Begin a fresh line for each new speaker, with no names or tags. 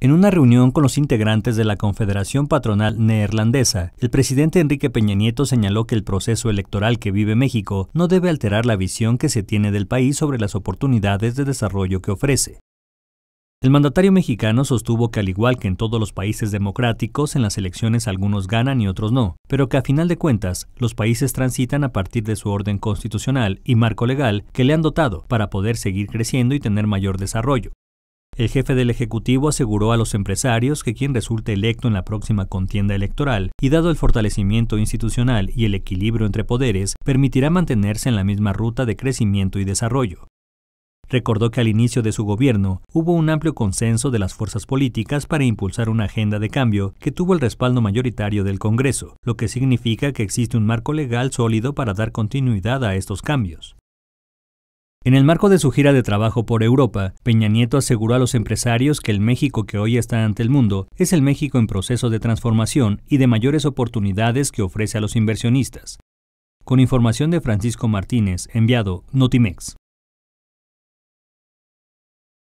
En una reunión con los integrantes de la Confederación Patronal Neerlandesa, el presidente Enrique Peña Nieto señaló que el proceso electoral que vive México no debe alterar la visión que se tiene del país sobre las oportunidades de desarrollo que ofrece. El mandatario mexicano sostuvo que al igual que en todos los países democráticos, en las elecciones algunos ganan y otros no, pero que a final de cuentas los países transitan a partir de su orden constitucional y marco legal que le han dotado para poder seguir creciendo y tener mayor desarrollo. El jefe del Ejecutivo aseguró a los empresarios que quien resulte electo en la próxima contienda electoral, y dado el fortalecimiento institucional y el equilibrio entre poderes, permitirá mantenerse en la misma ruta de crecimiento y desarrollo. Recordó que al inicio de su gobierno hubo un amplio consenso de las fuerzas políticas para impulsar una agenda de cambio que tuvo el respaldo mayoritario del Congreso, lo que significa que existe un marco legal sólido para dar continuidad a estos cambios. En el marco de su gira de trabajo por Europa, Peña Nieto aseguró a los empresarios que el México que hoy está ante el mundo es el México en proceso de transformación y de mayores oportunidades que ofrece a los inversionistas. Con información de Francisco Martínez, enviado Notimex.